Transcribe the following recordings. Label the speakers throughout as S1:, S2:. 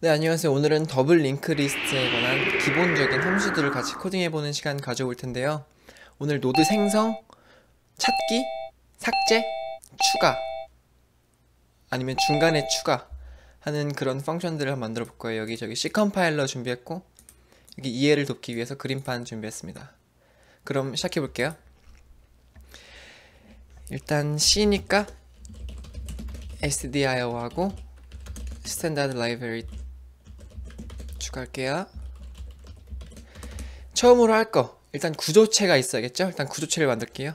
S1: 네, 안녕하세요. 오늘은 더블 링크 리스트에 관한 기본적인 함수들을 같이 코딩해보는 시간 가져올 텐데요. 오늘 노드 생성, 찾기, 삭제, 추가, 아니면 중간에 추가 하는 그런 펑션들을 한번 만들어 볼 거예요. 여기 저기 C 컴파일러 준비했고, 여기 이해를 돕기 위해서 그림판 준비했습니다. 그럼 시작해 볼게요. 일단 C니까 SDIO 하고 스탠다드 라이브러리 갈게요. 처음으로 할 거. 일단 구조체가 있어야겠죠? 일단 구조체를 만들게요.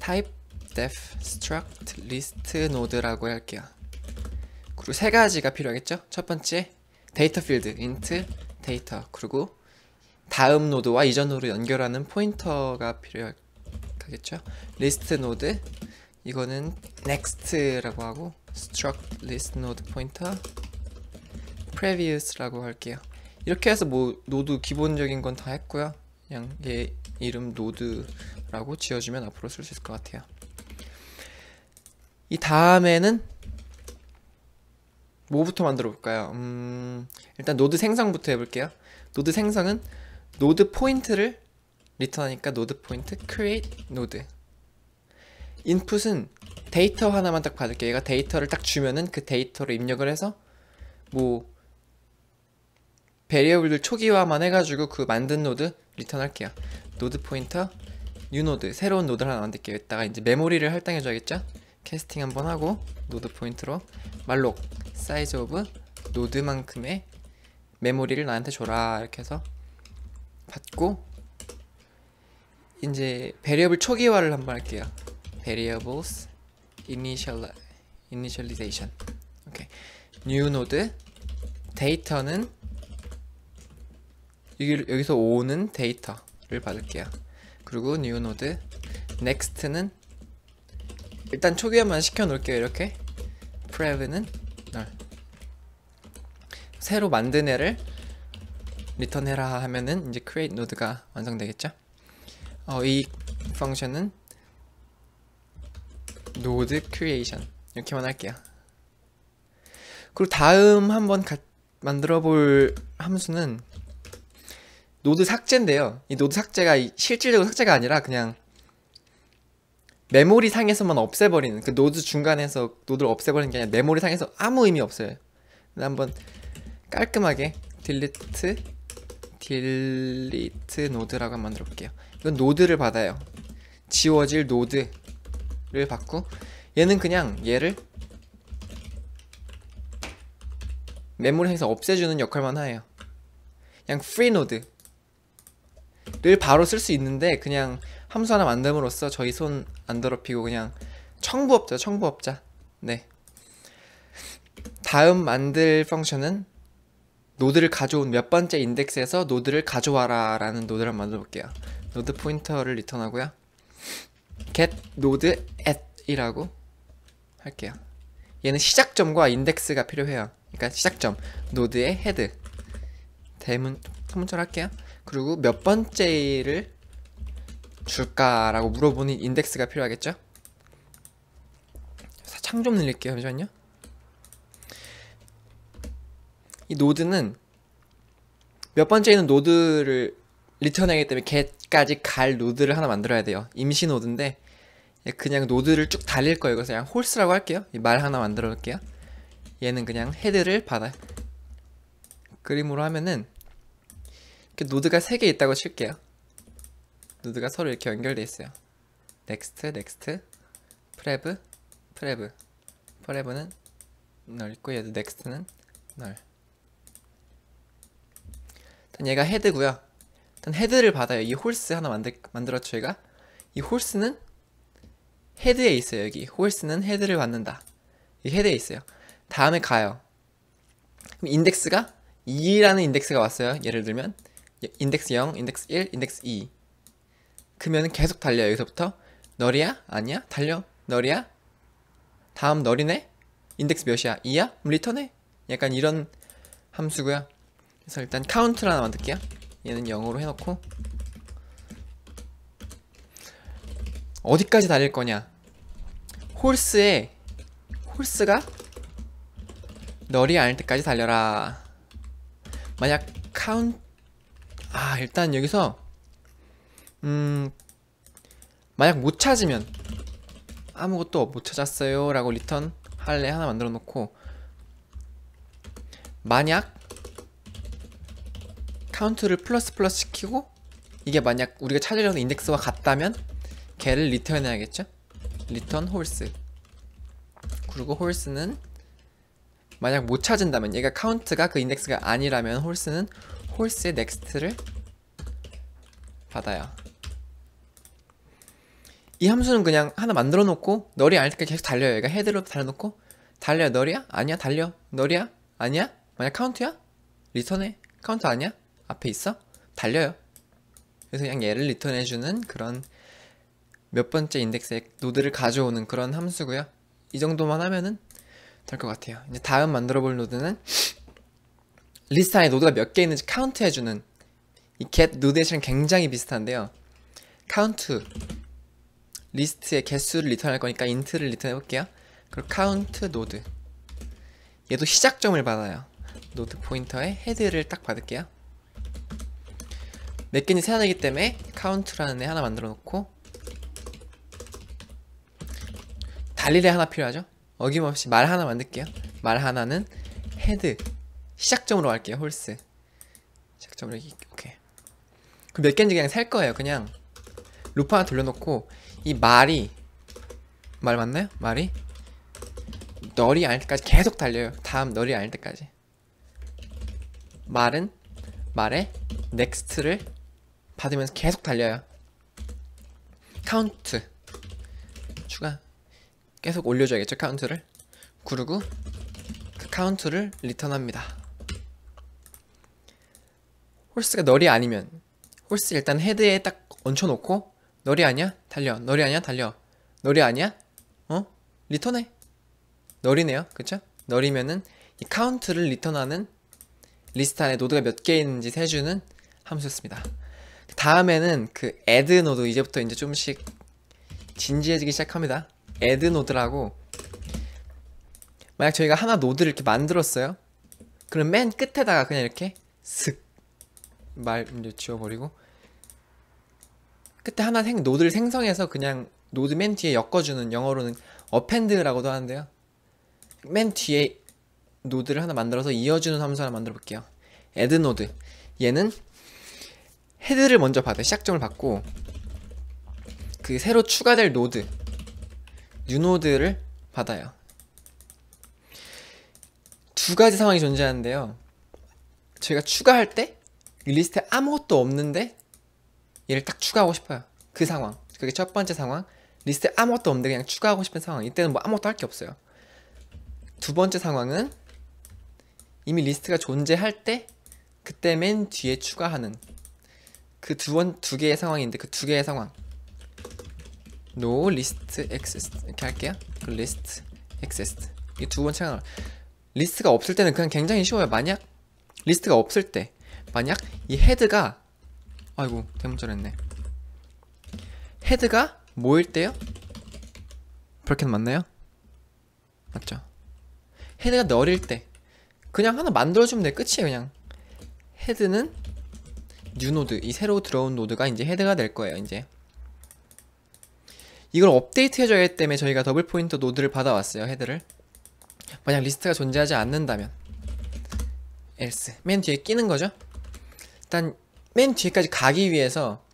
S1: type def struct list node라고 할게요. 그리고 세 가지가 필요하겠죠? 첫 번째 데이터 필드 int 데이터 그리고 다음 노드와 이전 노드 연결하는 포인터가 필요하겠죠? list node 이거는 next라고 하고 struct list node pointer previous라고 할게요. 이렇게 해서 뭐 노드 기본적인 건 다 했고요 그냥 얘 이름 노드라고 지어주면 앞으로 쓸 수 있을 것 같아요 이 다음에는 뭐부터 만들어 볼까요? 음, 일단 노드 생성부터 해볼게요 노드 생성은 노드 포인트를 리턴하니까 노드 포인트 create 노드 인풋은 데이터 하나만 딱 받을게요 얘가 데이터를 딱 주면은 그 데이터를 입력을 해서 뭐 베리어블들 초기화만 해가지고 그 만든 노드 리턴 할게요 노드 포인터 뉴 노드 새로운 노드를 하나 만들게요 이따가 이제 메모리를 할당해 줘야겠죠 캐스팅 한번 하고 노드 포인트로 말록 사이즈 오브 노드만큼의 메모리를 나한테 줘라 이렇게 해서 받고 이제 베리어블 초기화를 한번 할게요 variables initial, initialization 오케이 o k 노드 데이터는 여기, 서오는 데이터를 받을게요 그리고 new node next는 일단 초기화만 시켜 놓을게요 이렇게 prev는 널 새로 만든 애를 r e t u r n 해라 하면은 이제 create node가 완성되겠죠 어, 이 o n 은 node creation 이렇게만 할게요 그리고 다음 한번 만들어 볼 함수는 노드 삭제인데요. 이 노드 삭제가 실질적으로 삭제가 아니라 그냥 메모리 상에서만 없애버리는 그 노드 중간에서 노드를 없애버리는 게 아니라 메모리 상에서 아무 의미 없어요. 근데 한번 깔끔하게 딜리트 딜리트 노드라고 한번 만들어 볼게요. 이건 노드를 받아요. 지워질 노드를 받고 얘는 그냥 얘를 메모리 상에서 없애주는 역할만 해요. 그냥 프리 노드 늘 바로 쓸 수 있는데 그냥 함수 하나 만듦으로써 저희 손 안 더럽히고 그냥 청부업자 청부업자 네 다음 만들 펑션은 노드를 가져온 몇 번째 인덱스에서 노드를 가져와라 라는 노드를 만들어 볼게요 노드 포인터를 리턴하고요 get node at 이라고 할게요 얘는 시작점과 인덱스가 필요해요 그러니까 시작점 노드의 헤드 대문 소문절 할게요 그리고 몇 번째를 줄까라고 물어보니 인덱스가 필요하겠죠? 창 좀 늘릴게요. 잠시만요. 이 노드는 몇 번째 는 노드를 리턴하기 때문에 get까지 갈 노드를 하나 만들어야 돼요. 임시 노드인데 그냥 노드를 쭉 달릴 거예요. 그래서 그냥 홀스라고 할게요. 말 하나 만들어 볼게요 얘는 그냥 헤드를 받아. 그림으로 하면은 그 노드가 3개 있다고 칠게요 노드가 서로 이렇게 연결되어 있어요 넥스트 넥스트 프레브 프레브 프레브는 널 있고 얘도 넥스트는 널 일단 얘가 헤드고요 일단 헤드를 받아요 이 홀스 하나 만들, 만들었죠 얘가 이 홀스는 헤드에 있어요 여기 홀스는 헤드를 받는다 이 헤드에 있어요 다음에 가요 그럼 인덱스가 2라는 인덱스가 왔어요 예를 들면 예, 인덱스 0, 인덱스 1, 인덱스 2 그러면 계속 달려요 여기서부터 너리야? 아니야? 달려? 너리야? 다음 너리네? 인덱스 몇이야? 2야? 리턴해? 약간 이런 함수고요 그래서 일단 카운트를 하나 만들게요 얘는 0으로 해놓고 어디까지 달릴 거냐 홀스에 홀스가 너리 않을 때까지 달려라 만약 카운트 아 일단 여기서 음 만약 못 찾으면 아무것도 못 찾았어요 라고 리턴 할래 하나 만들어 놓고 만약 카운트를 플러스 플러스 시키고 이게 만약 우리가 찾으려는 인덱스와 같다면 걔를 리턴 해야겠죠 리턴 홀스 그리고 홀스는 만약 못 찾은다면 얘가 카운트가 그 인덱스가 아니라면 홀스는 홀스의 넥스트를 받아요 이 함수는 그냥 하나 만들어 놓고 너리 아닐 때 계속 달려요 얘가 헤드로 달려놓고 달려 너리야? 아니야 달려 너리야? 아니야? 만약 카운트야? 리턴해 카운트 아니야? 앞에 있어? 달려요 그래서 그냥 얘를 리턴해주는 그런 몇 번째 인덱스의 노드를 가져오는 그런 함수고요 이 정도만 하면은 될 것 같아요 이제 다음 만들어 볼 노드는 리스트 안에 노드가 몇 개 있는지 카운트 해주는 이 get 노드에랑 굉장히 비슷한데요. 카운트 리스트의 개수를 리턴할 거니까 인트를 리턴해 볼게요. 그리고 카운트 노드 얘도 시작점을 받아요. 노드 포인터의 헤드를 딱 받을게요. 몇 개인지 세안 되기 때문에 카운트라는 애 하나 만들어 놓고 달릴 애 하나 필요하죠? 어김없이 말 하나 만들게요. 말 하나는 헤드 시작점으로 할게요 홀스 시작점으로 오케이 그몇 개인지 그냥 살 거예요 그냥 루프 하나 돌려놓고 이 말이 말 맞나요? 말이 너리 알 때까지 계속 달려요 다음 너리 알 때까지 말은 말에 넥스트를 받으면서 계속 달려요 카운트 추가 계속 올려줘야겠죠 카운트를 그리고 그 카운트를 리턴합니다 홀스가 널이 아니면 홀스 일단 헤드에 딱 얹혀놓고 널이 아니야? 달려 널이 아니야? 달려 널이 아니야? 어? 리턴해 널이네요 그쵸? 널이면은 이 카운트를 리턴하는 리스트 안에 노드가 몇 개 있는지 세주는 함수였습니다 다음에는 그 add 노드 이제부터 이제 좀씩 진지해지기 시작합니다 add 노드라고 만약 저희가 하나 노드를 이렇게 만들었어요 그럼 맨 끝에다가 그냥 이렇게 슥말 이제 지워버리고 그때 하나 생 노드를 생성해서 그냥 노드 맨 뒤에 엮어주는 영어로는 append라고도 하는데요. 맨 뒤에 노드를 하나 만들어서 이어주는 함수 하나 만들어 볼게요. add 노드 얘는 헤드를 먼저 받아 시작점을 받고 그 새로 추가될 노드 new 노드를 받아요. 두 가지 상황이 존재하는데요. 저희가 추가할 때 리스트에 아무것도 없는데 얘를 딱 추가하고 싶어요 그 상황 그게 첫 번째 상황 리스트에 아무것도 없는데 그냥 추가하고 싶은 상황 이때는 뭐 아무것도 할 게 없어요 두 번째 상황은 이미 리스트가 존재할 때 그때 맨 뒤에 추가하는 그두두 개의 상황인데 그 두 개의 상황 no list exist 이렇게 할게요 그 list exist 이두 번째 상황 리스트가 없을 때는 그냥 굉장히 쉬워요 만약 리스트가 없을 때 만약 이 헤드가 아이고 대문절 했네 헤드가 뭐일 때요? 브라켓 맞나요? 맞죠? 헤드가 너릴 때 그냥 하나 만들어주면 돼 끝이에요 그냥 헤드는 뉴 노드 이 새로 들어온 노드가 이제 헤드가 될 거예요 이제 이걸 업데이트 해줘야 했기 때문에 저희가 더블 포인트 노드를 받아왔어요 헤드를 만약 리스트가 존재하지 않는다면 else 맨 뒤에 끼는 거죠 일단 맨 뒤에까지 가기 위해서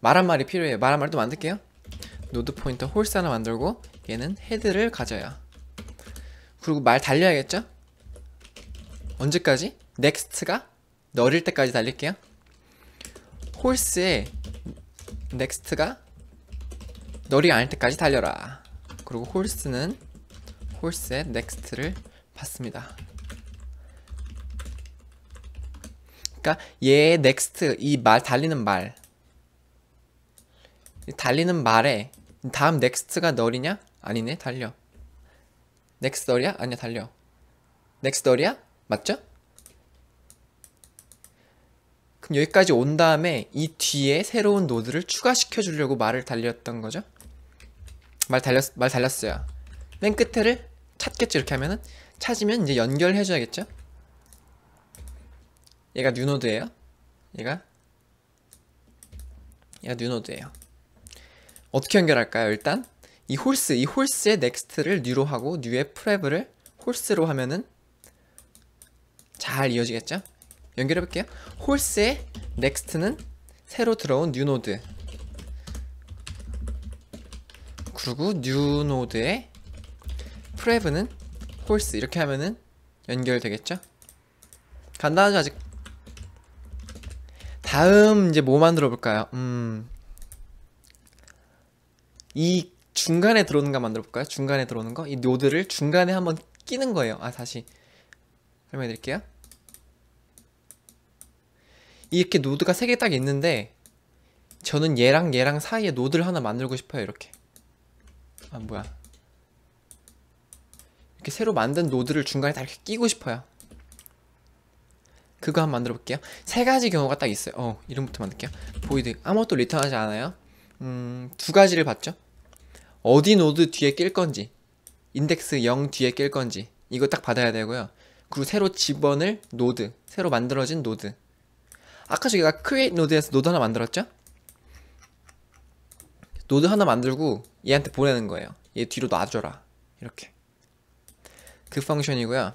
S1: 말 한마리 필요해요 말 한마리 또 만들게요 노드 포인터 홀스 하나 만들고 얘는 헤드를 가져요 그리고 말 달려야겠죠? 언제까지? 넥스트가 너릴 때까지 달릴게요 홀스에 넥스트가 너리 아닐 때까지 달려라 그리고 홀스는 홀스의 넥스트를 받습니다 그러니까 얘 넥스트 이 말 달리는 말 달리는 말에 다음 넥스트가 널이냐? 아니네 달려 넥스 x t 널이야? 아니야 달려 넥스 x t 널이야? 맞죠? 그럼 여기까지 온 다음에 이 뒤에 새로운 노드를 추가시켜 주려고 말을 달렸던 거죠 말 달렸 말 달렸어요 맨 끝에를 찾겠죠 이렇게 하면은 찾으면 이제 연결해 줘야겠죠 얘가 뉴노드예요 얘가 얘가 뉴노드예요 어떻게 연결할까요? 일단 이 홀스, 이 홀스의 넥스트를 뉴로 하고 뉴의 프랩을 홀스로 하면은 잘 이어지겠죠? 연결해 볼게요. 홀스의 넥스트는 새로 들어온 뉴 노드 그리고 뉴 노드의 프랩은 홀스 이렇게 하면은 연결되겠죠? 간단하죠 아직 다음 이제 뭐 만들어 볼까요? 음. 이 중간에 들어오는 거 만들어 볼까요? 중간에 들어오는 거? 이 노드를 중간에 한번 끼는 거예요. 아, 다시 설명해 드릴게요. 이렇게 노드가 3개 딱 있는데 저는 얘랑 얘랑 사이에 노드를 하나 만들고 싶어요. 이렇게. 아, 뭐야. 이렇게 새로 만든 노드를 중간에 다 이렇게 끼고 싶어요. 그거 한번 만들어 볼게요 세 가지 경우가 딱 있어요 어 이름부터 만들게요 보이드 아무것도 리턴하지 않아요 음두 가지를 봤죠 어디 노드 뒤에 낄 건지 인덱스 0 뒤에 낄 건지 이거 딱 받아야 되고요 그리고 새로 집어넣을 노드 새로 만들어진 노드 아까 저희가 create 노드에서 노드 하나 만들었죠 노드 하나 만들고 얘한테 보내는 거예요 얘 뒤로 놔줘라 이렇게 그 펑션이고요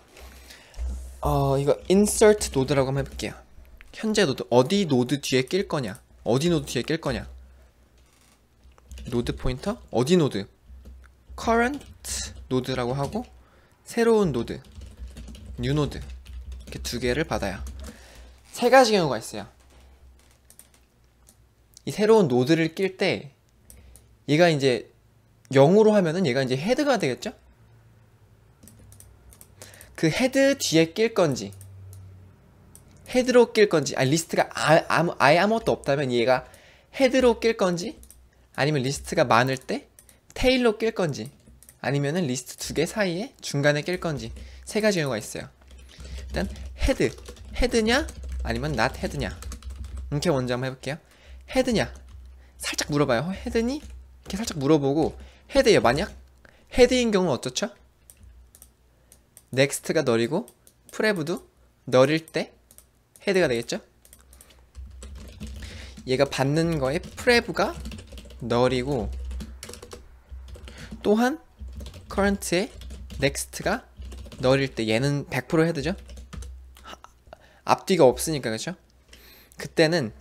S1: 어 이거 insert 노드라고 한번 해볼게요 현재 노드 어디 노드 뒤에 낄 거냐 어디 노드 뒤에 낄 거냐 노드 포인터 어디 노드 current 노드라고 하고 새로운 노드 new 노드 이렇게 두 개를 받아요 세 가지 경우가 있어요 이 새로운 노드를 낄 때 얘가 이제 0으로 하면은 얘가 이제 헤드가 되겠죠 그 헤드 뒤에 낄 건지 헤드로 낄 건지 아니 리스트가 아, 아무, 아예 아무것도 없다면 얘가 헤드로 낄 건지 아니면 리스트가 많을 때 테일로 낄 건지 아니면은 리스트 두 개 사이에 중간에 낄 건지 세 가지 경우가 있어요 일단 헤드 헤드냐 아니면 not 헤드냐 이렇게 먼저 한번 해볼게요 헤드냐 살짝 물어봐요 어, 헤드니 이렇게 살짝 물어보고 헤드예요 만약 헤드인 경우는 어떻죠 넥스트가 너리고 프레브도 너릴 때 헤드가 되겠죠? 얘가 받는 거에 프레브가 너리고 또한 커런트의넥스트가 너릴 때 얘는 100% 헤드죠? 앞뒤가 없으니까 그렇죠? 그때는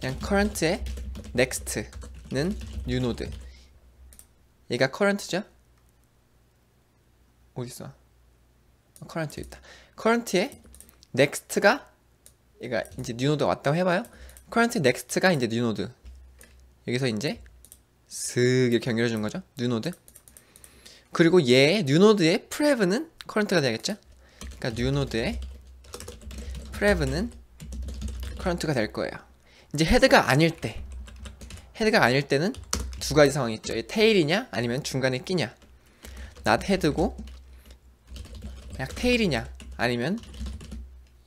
S1: 그냥 커런트의넥스트는뉴 노드 얘가 커런트죠어디있어 커런트 어, r 있다. 커런트에넥스트가 얘가 이제 n 노드 왔다고 해봐요. 커런트 r e n t 가 이제 뉴 노드. 여기서 이제 슥 이렇게 연결해 준 거죠. 뉴 노드. 그리고 얘뉴 노드의 프레브는커런트가 되겠죠. 그러니까 뉴 노드의 프레브는커런트가될 거예요. 이제 헤드가 아닐 때, 헤드가 아닐 때는 두 가지 상황이 있죠. 테일이냐 아니면 중간에 끼냐. n 헤드고 약 테일이냐 아니면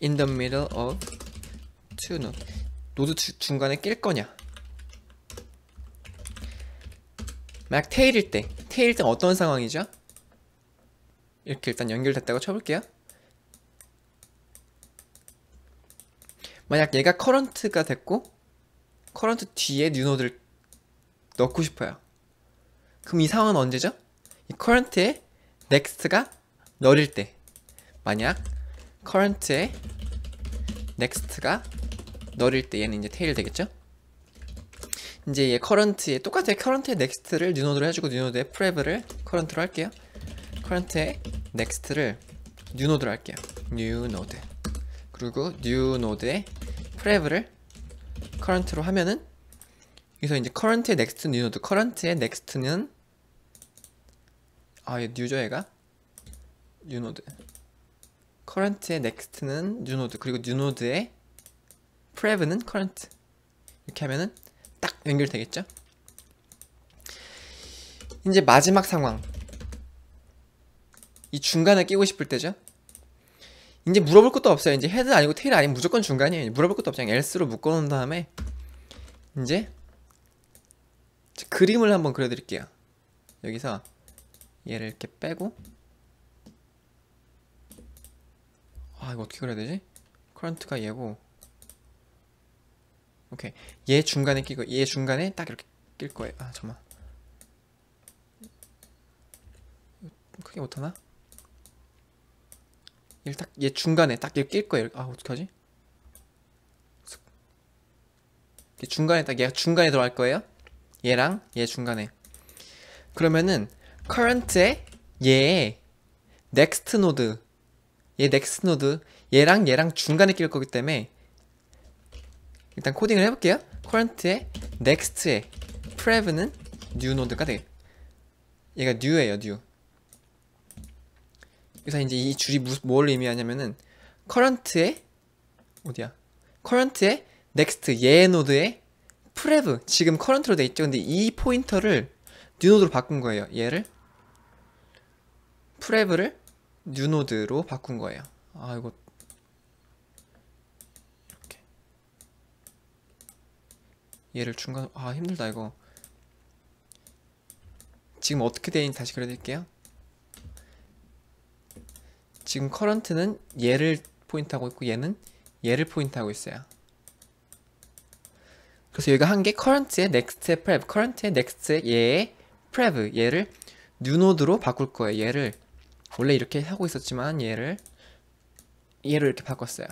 S1: in the middle of two 노드 노드 주, 중간에 낄 거냐 만약 테일일 때 테일일 때 어떤 상황이죠? 이렇게 일단 연결됐다고 쳐볼게요 만약 얘가 커런트가 됐고 커런트 뒤에 뉴노드를 넣고 싶어요 그럼 이 상황은 언제죠? 이커런트에 넥스트가 널일 때 만약 current의 next가 널일 때 얘는 이제 테일 되겠죠? 이제 얘 current에 똑같아요. current의 next를 뉴노드로 해주고 뉴노드의 prep를 current로 할게요. current의 next를 뉴노드로 할게요. new node 그리고 new node의 prep를 current로 하면은 여기서 이제 current의 next new node current의 next는 아얘 new죠 얘가 new node 커런트의넥스트는 뉴노드 그리고 뉴노드의프레브는 커런트 이렇게 하면은 딱 연결되겠죠? 이제 마지막 상황 이 중간에 끼고 싶을 때죠 이제 물어볼 것도 없어요 이제 헤드 아니고 테일 아니면 무조건 중간이에요 물어볼 것도 없어요 그냥 else로 묶어놓은 다음에 이제 그림을 한번 그려드릴게요 여기서 얘를 이렇게 빼고 아 이거 어떻게 그려야 되지? 커런트가 얘고 오케이 얘 중간에 끼고 얘 중간에 딱 이렇게 낄 거예요 아 잠만 크게 못하나? 얘를 딱, 얘 중간에 딱 이렇게 낄 거예요 아 어떡하지? 얘 중간에 딱 얘가 중간에 들어갈 거예요 얘랑 얘 중간에 그러면은 커런트에 얘의 n e x 노드 얘 넥스트 노드 얘랑 얘랑 중간에 낄 거기 때문에 일단 코딩을 해볼게요 커런트 r e n t 에 n e x 에 p r e 는뉴 노드가 돼겠 얘가 뉴 e 예요뉴 그래서 이제 이 줄이 뭘 의미하냐면은 c u r 에 어디야 커런트 r e n t 에 n e x 얘 노드에 프레브 지금 커런트로돼 있죠 근데 이 포인터를 뉴 노드로 바꾼 거예요 얘를 프레브를 뉴노드로 바꾼 거예요. 아 이거 이렇게 얘를 중간 아 힘들다 이거 지금 어떻게 되는지 다시 그려드릴게요. 지금 커런트는 얘를 포인트하고 있고 얘는 얘를 포인트하고 있어요. 그래서 여기가 한 게커런트의 next의 prep, t 의 next의 얘의 프 r e 얘를 뉴 노드로 바꿀 거예요. 얘를 원래 이렇게 하고 있었지만 얘를 얘로 이렇게 바꿨어요.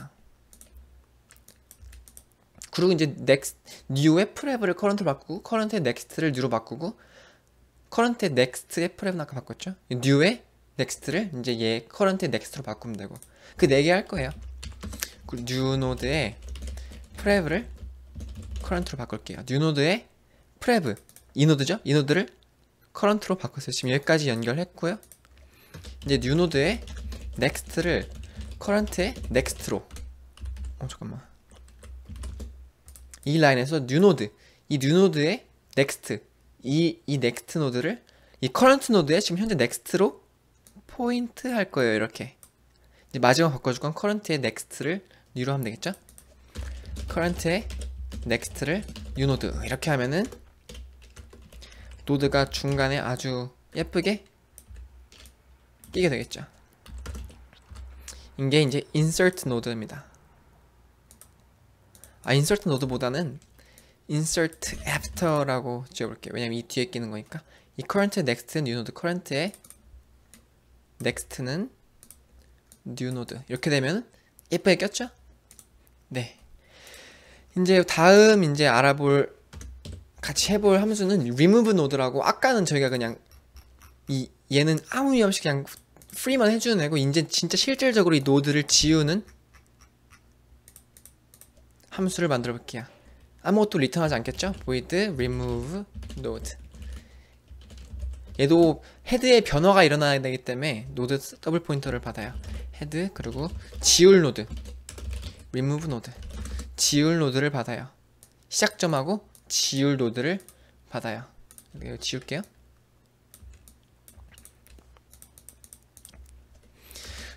S1: 그리고 이제 next new의 프랩을 current로 바꾸고 current의 next를 new로 바꾸고 current의 next의 프랩은 아까 바꿨죠? new의 next를 이제 얘 current의 next로 바꾸면 되고 그 네 개 할 거예요. 그리고 new 노드의 프랩을 current로 바꿀게요. new 노드의 프랩 이 노드죠? 이 노드를 current로 바꿨어요. 지금 여기까지 연결했고요. 이제 n 노드에 넥스트를커런트 r e n t 에 n e x 로어 잠깐만 이 라인에서 뉴 노드 이뉴 노드에 넥스트 이, 이 n e x 노드를 이 c u r 노드에 지금 현재 넥스트로 포인트 할 거예요 이렇게 이제 마지막 바꿔줄 건커런트 r e n t 의 n e x 를뉴로 하면 되겠죠 커런트 r e n t 의 n e x 를뉴 노드 이렇게 하면은 노드가 중간에 아주 예쁘게 끼게 되겠죠 이게 이제 insert 노드입니다 아 insert 노드보다는 insert after라고 지어볼게요 왜냐면 이 뒤에 끼는 거니까 이 current next new node current에 next는 new node 이렇게 되면 예쁘게 꼈죠? 네 이제 다음 이제 알아볼 같이 해볼 함수는 remove 노드라고 아까는 저희가 그냥 이 얘는 아무 의미 없이 그냥 프리만 해주는 애고 이제 진짜 실질적으로 이 노드를 지우는 함수를 만들어 볼게요 아무것도 리턴하지 않겠죠? void remove node 얘도 헤드의 변화가 일어나야 되기 때문에 노드 더블 포인터를 받아요 헤드 그리고 지울 노드 remove 노드 지울 노드를 받아요 시작점하고 지울 노드를 받아요 이거 지울게요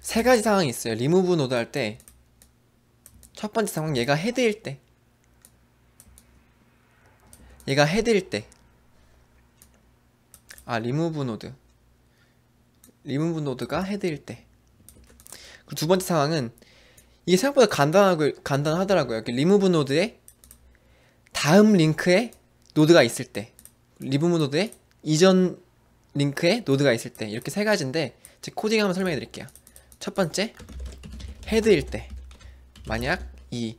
S1: 세 가지 상황이 있어요. 리무브 노드 할 때 첫 번째 상황 얘가 헤드일 때 얘가 헤드일 때아 리무브 노드 리무브 노드가 헤드일 때그두 번째 상황은 이게 생각보다 간단하고 간단하더라고요. 리무브 노드에 다음 링크에 노드가 있을 때 리무브 노드에 이전 링크에 노드가 있을 때 이렇게 세 가지인데 제코딩 한번 설명해 드릴게요. 첫 번째, 헤드일 때. 만약 이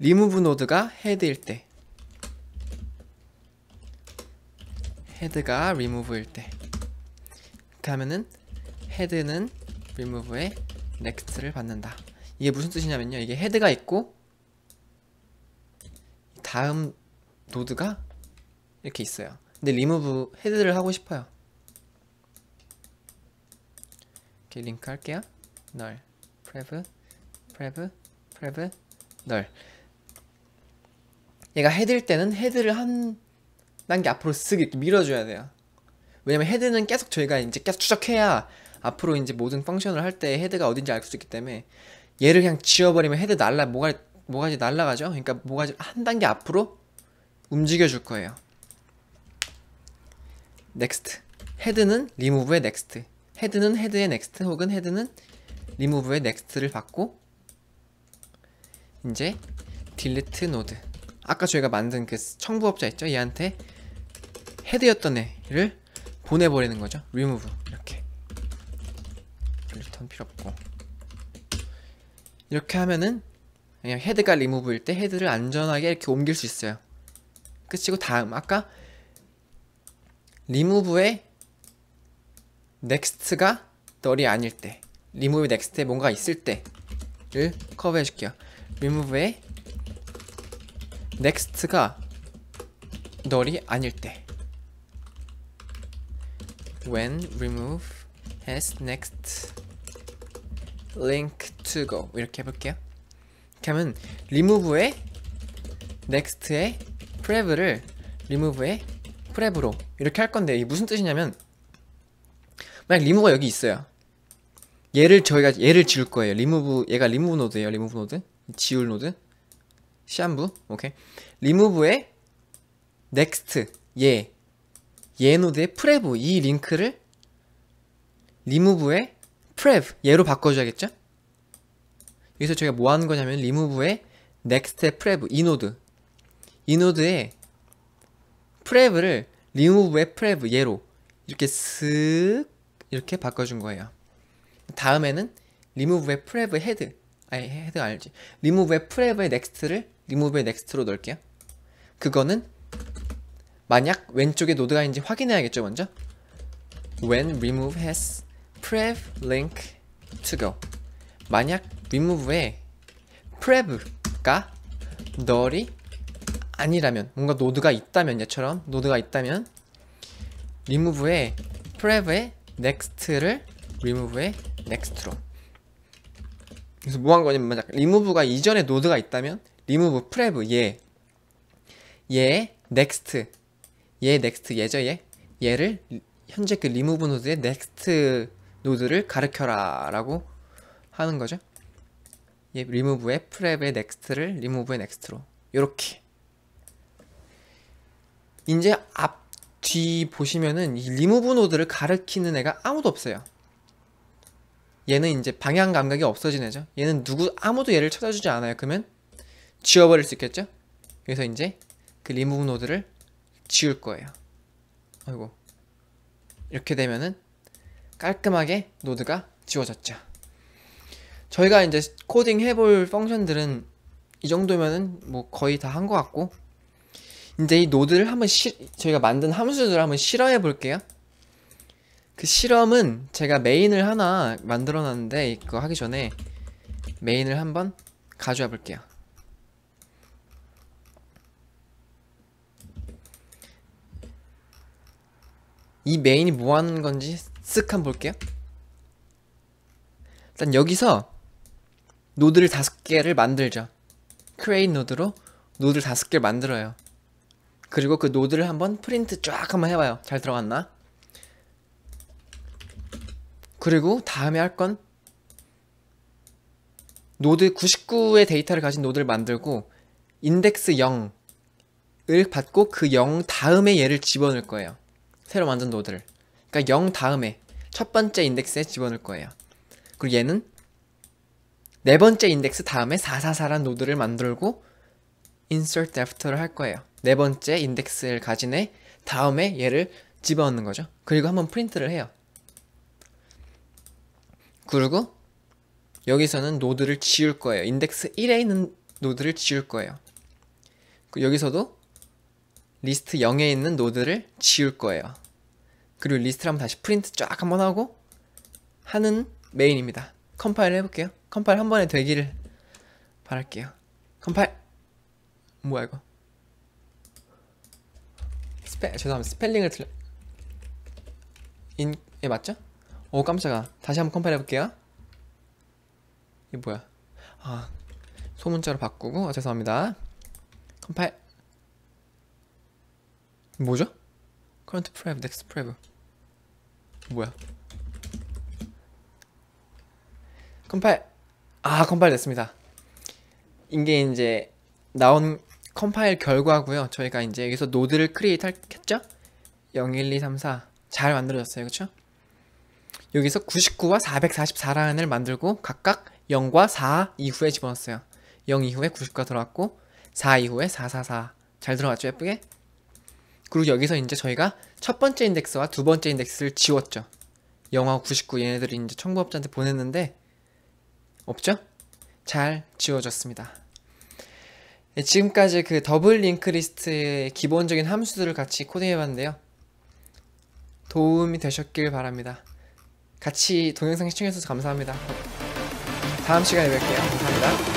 S1: 리무브 노드가 헤드일 때 헤드가 리무브일 때 그러면은 헤드는 리무브의 넥스트를 받는다 이게 무슨 뜻이냐면요 이게 헤드가 있고 다음 노드가 이렇게 있어요 근데 리무브 헤드를 하고 싶어요 이렇게 링크 할게요. 널 프레브 프레브 프레브 널 얘가 헤드일 때는 헤드를 한 단계 앞으로 쓱 이렇게 밀어줘야 돼요. 왜냐면 헤드는 계속 저희가 이제 계속 추적해야 앞으로 이제 모든 펑션을 할 때 헤드가 어딘지 알 수 있기 때문에 얘를 그냥 지워버리면 헤드 날라 뭐가뭐가지 날라가죠. 그러니까 뭐가지한 단계 앞으로 움직여 줄 거예요. 넥스트 헤드는 리무브의 넥스트 헤드는 헤드의 넥스트 혹은 헤드는 리무브의 넥스트를 받고 이제 딜리트 노드 아까 저희가 만든 그 청부업자 있죠 얘한테 헤드였던 애를 보내버리는 거죠 리무브 이렇게 리턴 필요 없고 이렇게 하면은 그냥 헤드가 리무브일 때 헤드를 안전하게 이렇게 옮길 수 있어요 끝이고 다음 아까 리무브의 넥스트가 널이 아닐 때 리무브 넥스트에 뭔가 있을 때를 커버해 줄게요 리무브에 넥스트가 널이 아닐 때 when remove has next link to go 이렇게 해볼게요 그러면 remove의 next의 prev를 remove의 prev로 이렇게 할 건데 이게 무슨 뜻이냐면 만약 리무가 여기 있어요. 얘를 저희가 얘를 지울 거예요. 리무브 얘가 리무브 노드예요. 리무브 노드. 지울 노드. 시안부. 오케이. 리무브의 넥스트 얘. 얘 노드의 프레브 이 링크를 리무브의 프레브 얘로 바꿔 줘야겠죠? 여기서 저희가 뭐 하는 거냐면 리무브의 넥스트의 프레브 이 노드. 이 노드의 프레브를 리무브의 프레브 얘로 이렇게 쓱 이렇게 바꿔준 거예요. 다음에는 remove의 프랩의 헤드 아니 헤드 알지 remove의 프랩의 next를 remove의 next로 넣을게요. 그거는 만약 왼쪽에 노드가 있는지 확인해야겠죠 먼저 when remove has prev link to go 만약 remove에 prev가 널이 아니라면 뭔가 노드가 있다면 얘처럼 노드가 있다면 remove에 prev에 next를 remove의 next로 그래서 뭐 한 거냐면 만약 remove가 이전에 노드가 있다면 remove prep 얘, 얘 next 얘 next 얘죠 얘 얘를 현재 그 remove 노드의 next 노드를 가르켜라 라고 하는 거죠 얘 remove의 prep의 next를 remove의 next로 요렇게 이제 앞뒤 보시면은 이 리무브 노드를 가르키는 애가 아무도 없어요. 얘는 이제 방향 감각이 없어진 애죠. 얘는 누구 아무도 얘를 찾아주지 않아요. 그러면 지워버릴 수 있겠죠? 그래서 이제 그 리무브 노드를 지울 거예요. 아이고 이렇게 되면은 깔끔하게 노드가 지워졌죠. 저희가 이제 코딩 해볼 펑션들은 이 정도면은 뭐 거의 다 한 것 같고 이제 이 노드를 한번 시, 저희가 만든 함수들을 한번 실어해 볼게요. 그 실험은 제가 메인을 하나 만들어 놨는데 이거 하기 전에 메인을 한번 가져와 볼게요. 이 메인이 뭐 하는 건지 쓱 한번 볼게요. 일단 여기서 노드를 다섯 개를 만들죠. create 노드로 노드를 다섯 개를 만들어요. 그리고 그 노드를 한번 프린트 쫙 한번 해봐요. 잘 들어갔나? 그리고 다음에 할 건 노드 99의 데이터를 가진 노드를 만들고 인덱스 0을 받고 그 0 다음에 얘를 집어넣을 거예요. 새로 만든 노드를. 그러니까 0 다음에 첫 번째 인덱스에 집어넣을 거예요. 그리고 얘는 네 번째 인덱스 다음에 444란 노드를 만들고 insert after를 할 거예요. 네 번째 인덱스를 가진 애 다음에 얘를 집어넣는 거죠. 그리고 한번 프린트를 해요. 그리고 여기서는 노드를 지울 거예요. 인덱스 1에 있는 노드를 지울 거예요. 그 여기서도 리스트 0에 있는 노드를 지울 거예요. 그리고 리스트를 한번 다시 프린트 쫙 한번 하고 하는 메인입니다. 컴파일을 해볼게요. 컴파일 한 번에 되기를 바랄게요. 컴파일 뭐야 이거 스페 죄송합니다 스펠링을 틀려 인.. 예 맞죠? 오 깜짝아 다시 한번 컴파일 해볼게요 이 뭐야 아 소문자로 바꾸고 아, 죄송합니다 컴파일 뭐죠? c 런트프 e n t p r 프 v n e 뭐야 컴파일 아 컴파일 됐습니다 이게 이제 나온 컴파일 결과고요. 저희가 이제 여기서 노드를 크리에이트 했죠? 0, 1, 2, 3, 4. 잘 만들어졌어요. 그쵸? 여기서 99와 444라인을 만들고 각각 0과 4 이후에 집어넣었어요. 0 이후에 90과 들어왔고 4 이후에 444. 잘 들어갔죠? 예쁘게? 그리고 여기서 이제 저희가 첫 번째 인덱스와 두 번째 인덱스를 지웠죠. 영하99 얘네들이 이제 청구업자한테 보냈는데 없죠? 잘 지워졌습니다. 네, 지금까지 그 더블 링크 리스트의 기본적인 함수들을 같이 코딩해봤는데요. 도움이 되셨길 바랍니다. 같이 동영상 시청해주셔서 감사합니다. 다음 시간에 뵐게요. 감사합니다.